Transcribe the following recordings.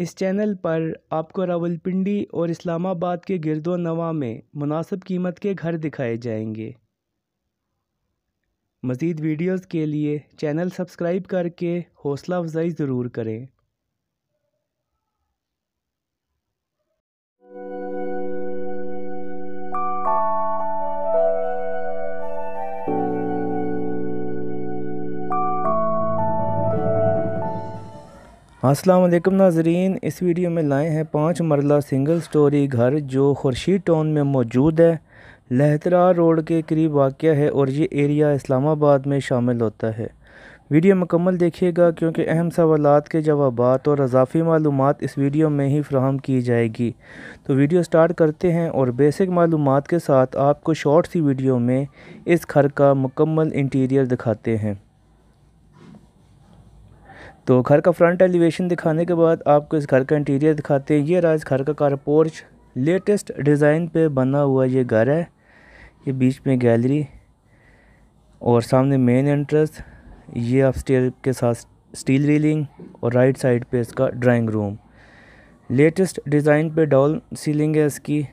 इस चैनल पर आपको रावलपिंडी और इस्लामाबाद के गिरदो नवा में मुनासिब कीमत के घर दिखाए जाएंगे मज़ीद वीडियोस के लिए चैनल सब्सक्राइब करके हौसला अफजाई ज़रूर करें असलम नाजरीन इस वीडियो में लाए हैं पाँच मरला सिंगल स्टोरी घर जो खुर्शीद टाउन में मौजूद है लहतरा रोड के करीब वाक़ है और ये एरिया इस्लामाबाद में शामिल होता है वीडियो मुकम्मल देखिएगा क्योंकि अहम सवाल के जवाब और अजाफी मालूम इस वीडियो में ही फ्राहम की जाएगी तो वीडियो स्टार्ट करते हैं और बेसिक मालूम के साथ आपको शॉर्ट सी वीडियो में इस घर का मुकम्मल इंटीरियर दिखाते हैं तो घर का फ्रंट एलिवेशन दिखाने के बाद आपको इस घर का इंटीरियर दिखाते हैं ये रहा इस घर का कारपोर्च लेटेस्ट डिज़ाइन पे बना हुआ ये घर है ये बीच में गैलरी और सामने मेन एंट्रेंस ये आप स्टेयर के साथ स्टील रीलिंग और राइट साइड पे इसका ड्राइंग रूम लेटेस्ट डिज़ाइन पे डॉल सीलिंग है इसकी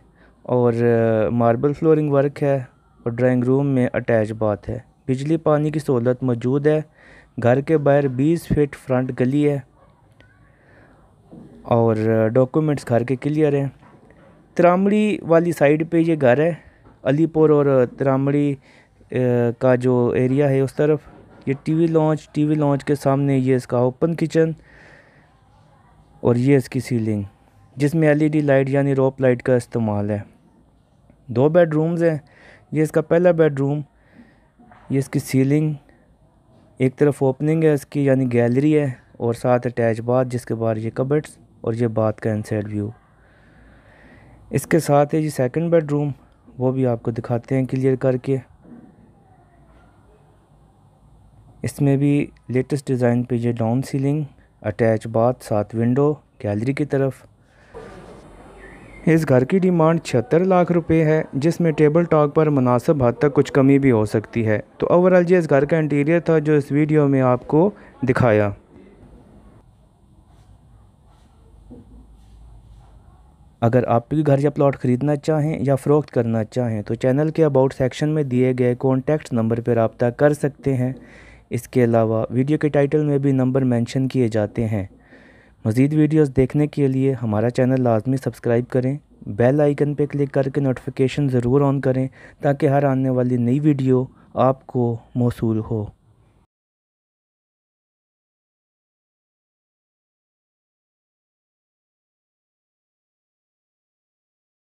और मार्बल फ्लोरिंग वर्क है और ड्राइंग रूम में अटैच बाथ है बिजली पानी की सहूलत मौजूद है घर के बाहर 20 फीट फ्रंट गली है और डॉक्यूमेंट्स घर के क्लियर हैं त्रामड़ी वाली साइड पे ये घर है अलीपुर और त्रामड़ी का जो एरिया है उस तरफ ये टीवी लॉन्च टीवी लॉन्च के सामने ये इसका ओपन किचन और ये इसकी सीलिंग जिसमें एलईडी लाइट e यानी रोप लाइट का इस्तेमाल है दो बेडरूम्स हैं ये इसका पहला बेडरूम ये इसकी सीलिंग एक तरफ ओपनिंग है इसकी यानी गैलरी है और साथ अटैच बाथ जिसके बाहर ये कबर्ड्स और ये बाथ का इनसाइड व्यू इसके साथ है ये सेकंड बेडरूम वो भी आपको दिखाते हैं क्लियर करके इसमें भी लेटेस्ट डिज़ाइन पे ये डाउन सीलिंग अटैच बाथ साथ विंडो गैलरी की तरफ इस घर की डिमांड छिहत्तर लाख रुपए है जिसमें टेबल टॉक पर मुनासिब हद तक कुछ कमी भी हो सकती है तो ओवरऑल ये इस घर का इंटीरियर था जो इस वीडियो में आपको दिखाया अगर आप भी घर या प्लॉट ख़रीदना चाहें या फ़रोख्त करना चाहें तो चैनल के अबाउट सेक्शन में दिए गए कॉन्टैक्ट नंबर पर रबता कर सकते हैं इसके अलावा वीडियो के टाइटल में भी नंबर मेंशन किए जाते हैं मज़ीद वीडियोस देखने के लिए हमारा चैनल लाजमी सब्सक्राइब करें बेल आइकन पर क्लिक करके नोटिफिकेशन ज़रूर ऑन करें ताकि हर आने वाली नई वीडियो आपको मौसू हो